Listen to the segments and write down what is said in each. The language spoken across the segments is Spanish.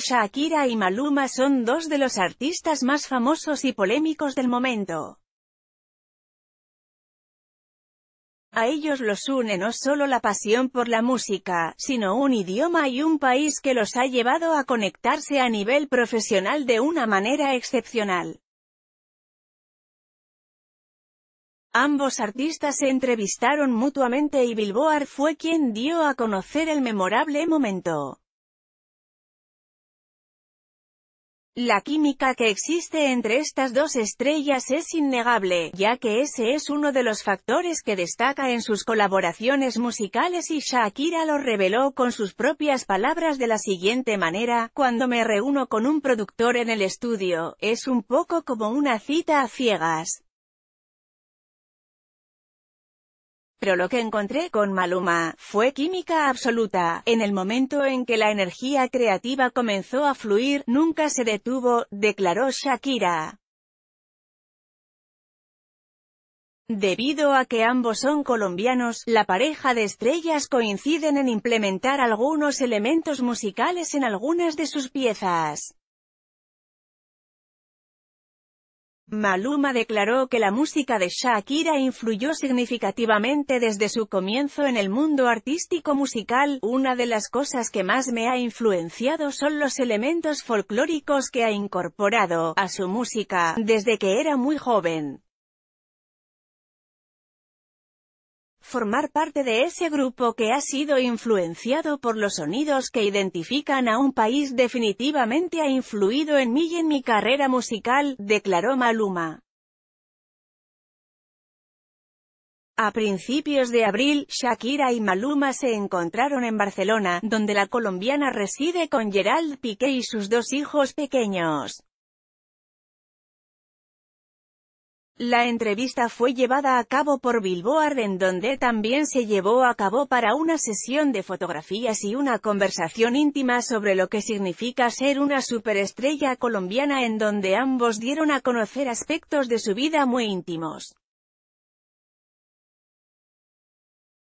Shakira y Maluma son dos de los artistas más famosos y polémicos del momento. A ellos los une no solo la pasión por la música, sino un idioma y un país que los ha llevado a conectarse a nivel profesional de una manera excepcional. Ambos artistas se entrevistaron mutuamente y Billboard fue quien dio a conocer el memorable momento. La química que existe entre estas dos estrellas es innegable, ya que ese es uno de los factores que destaca en sus colaboraciones musicales y Shakira lo reveló con sus propias palabras de la siguiente manera, cuando me reúno con un productor en el estudio, es un poco como una cita a ciegas. Pero lo que encontré con Maluma, fue química absoluta, en el momento en que la energía creativa comenzó a fluir, nunca se detuvo, declaró Shakira. Debido a que ambos son colombianos, la pareja de estrellas coinciden en implementar algunos elementos musicales en algunas de sus piezas. Maluma declaró que la música de Shakira influyó significativamente desde su comienzo en el mundo artístico musical. Una de las cosas que más me ha influenciado son los elementos folclóricos que ha incorporado a su música, desde que era muy joven. formar parte de ese grupo que ha sido influenciado por los sonidos que identifican a un país definitivamente ha influido en mí y en mi carrera musical, declaró Maluma. A principios de abril, Shakira y Maluma se encontraron en Barcelona, donde la colombiana reside con Gerald Piqué y sus dos hijos pequeños. La entrevista fue llevada a cabo por Billboard en donde también se llevó a cabo para una sesión de fotografías y una conversación íntima sobre lo que significa ser una superestrella colombiana en donde ambos dieron a conocer aspectos de su vida muy íntimos.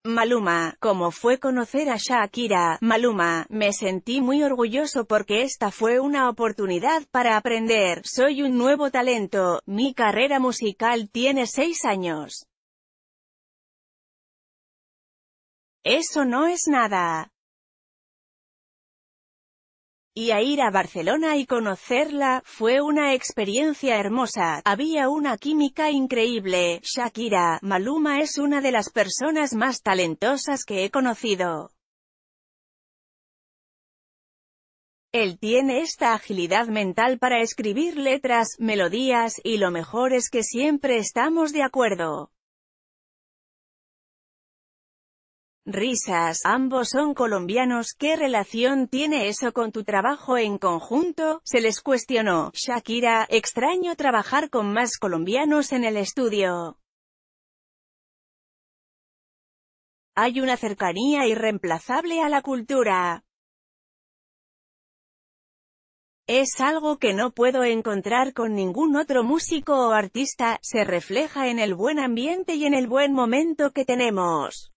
Maluma, como fue conocer a Shakira, Maluma, me sentí muy orgulloso porque esta fue una oportunidad para aprender, soy un nuevo talento, mi carrera musical tiene seis años. Eso no es nada y a ir a Barcelona y conocerla, fue una experiencia hermosa, había una química increíble, Shakira, Maluma es una de las personas más talentosas que he conocido. Él tiene esta agilidad mental para escribir letras, melodías, y lo mejor es que siempre estamos de acuerdo. Risas, ambos son colombianos, ¿qué relación tiene eso con tu trabajo en conjunto? Se les cuestionó. Shakira, extraño trabajar con más colombianos en el estudio. Hay una cercanía irreemplazable a la cultura. Es algo que no puedo encontrar con ningún otro músico o artista, se refleja en el buen ambiente y en el buen momento que tenemos.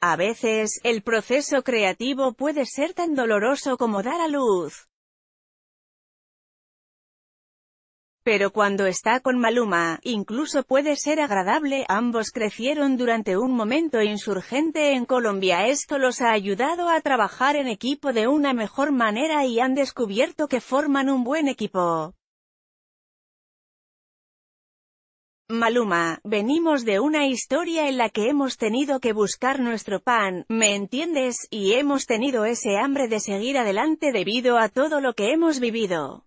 A veces, el proceso creativo puede ser tan doloroso como dar a luz. Pero cuando está con Maluma, incluso puede ser agradable, ambos crecieron durante un momento insurgente en Colombia. Esto los ha ayudado a trabajar en equipo de una mejor manera y han descubierto que forman un buen equipo. Maluma, venimos de una historia en la que hemos tenido que buscar nuestro pan, ¿me entiendes? Y hemos tenido ese hambre de seguir adelante debido a todo lo que hemos vivido.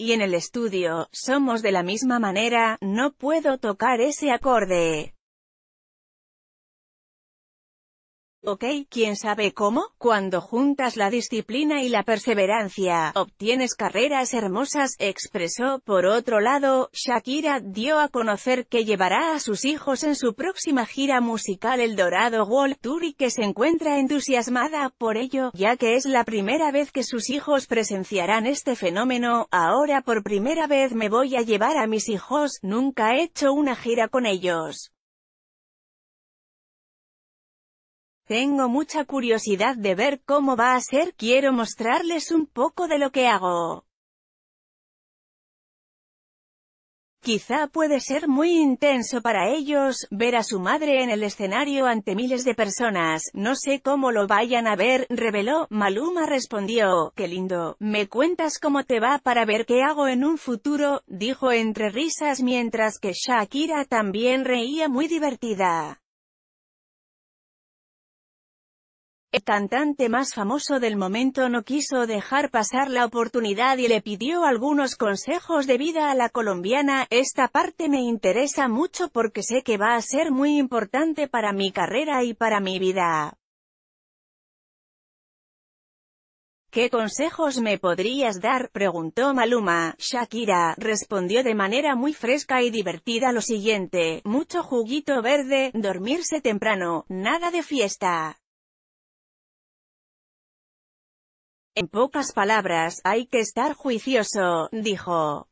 Y en el estudio, somos de la misma manera, no puedo tocar ese acorde. Ok, ¿quién sabe cómo? Cuando juntas la disciplina y la perseverancia, obtienes carreras hermosas, expresó. Por otro lado, Shakira dio a conocer que llevará a sus hijos en su próxima gira musical El Dorado World Tour y que se encuentra entusiasmada por ello, ya que es la primera vez que sus hijos presenciarán este fenómeno. Ahora por primera vez me voy a llevar a mis hijos, nunca he hecho una gira con ellos. Tengo mucha curiosidad de ver cómo va a ser, quiero mostrarles un poco de lo que hago. Quizá puede ser muy intenso para ellos, ver a su madre en el escenario ante miles de personas, no sé cómo lo vayan a ver, reveló, Maluma respondió, qué lindo, me cuentas cómo te va para ver qué hago en un futuro, dijo entre risas mientras que Shakira también reía muy divertida. El cantante más famoso del momento no quiso dejar pasar la oportunidad y le pidió algunos consejos de vida a la colombiana, esta parte me interesa mucho porque sé que va a ser muy importante para mi carrera y para mi vida. ¿Qué consejos me podrías dar? preguntó Maluma. Shakira, respondió de manera muy fresca y divertida lo siguiente, mucho juguito verde, dormirse temprano, nada de fiesta. En pocas palabras, hay que estar juicioso, dijo.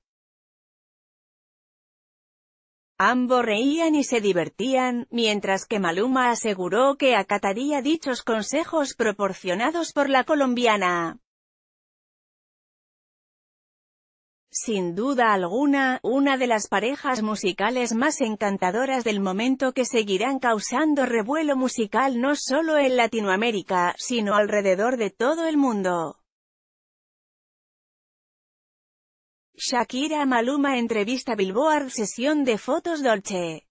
Ambos reían y se divertían, mientras que Maluma aseguró que acataría dichos consejos proporcionados por la colombiana. sin duda alguna, una de las parejas musicales más encantadoras del momento que seguirán causando revuelo musical no solo en Latinoamérica, sino alrededor de todo el mundo. Shakira Maluma entrevista Billboard sesión de fotos Dolce